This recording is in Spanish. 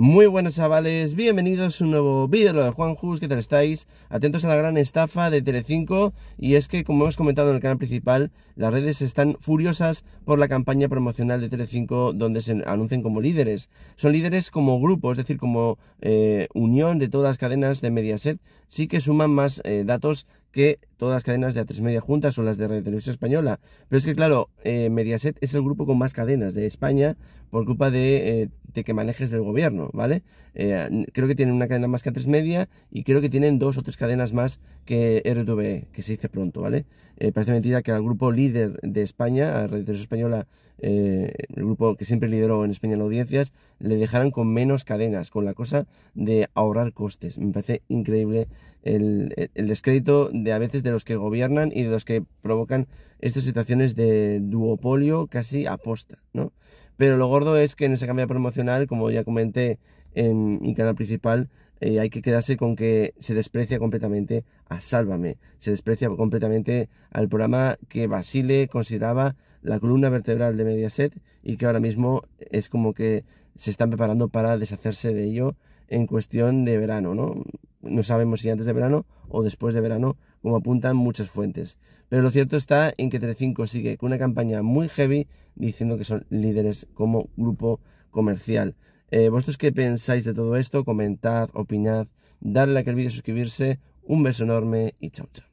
Muy buenas chavales, bienvenidos a un nuevo vídeo de Juan Jus, ¿qué tal estáis? Atentos a la gran estafa de Telecinco y es que como hemos comentado en el canal principal, las redes están furiosas por la campaña promocional de Telecinco donde se anuncian como líderes. Son líderes como grupo, es decir, como eh, unión de todas las cadenas de Mediaset, sí que suman más eh, datos que todas las cadenas de A3 Media juntas son las de Radio Televisión Española. Pero es que, claro, eh, Mediaset es el grupo con más cadenas de España por culpa de, eh, que manejes del gobierno, ¿vale? Eh, creo que tienen una cadena más que A3 Media y creo que tienen dos o tres cadenas más que RTVE, que se dice pronto, ¿vale? parece mentira que al grupo líder de España, a Radio Televisión Española, eh, el grupo que siempre lideró en España en audiencias, le dejaran con menos cadenas, con la cosa de ahorrar costes. Me parece increíble el, el descrédito de a veces de los que gobiernan y de los que provocan estas situaciones de duopolio casi aposta, ¿no? Pero lo gordo es que en esa campaña promocional, como ya comenté en mi canal principal, eh, hay que quedarse con que se desprecia completamente a Sálvame, se desprecia completamente al programa que Basile consideraba la columna vertebral de Mediaset y que ahora mismo es como que se están preparando para deshacerse de ello en cuestión de verano, ¿no? no sabemos si antes de verano o después de verano, como apuntan muchas fuentes. Pero lo cierto está en que TT5 sigue con una campaña muy heavy diciendo que son líderes como grupo comercial. Eh, ¿Vosotros qué pensáis de todo esto? Comentad, opinad, darle like al vídeo, suscribirse. Un beso enorme y chao chao.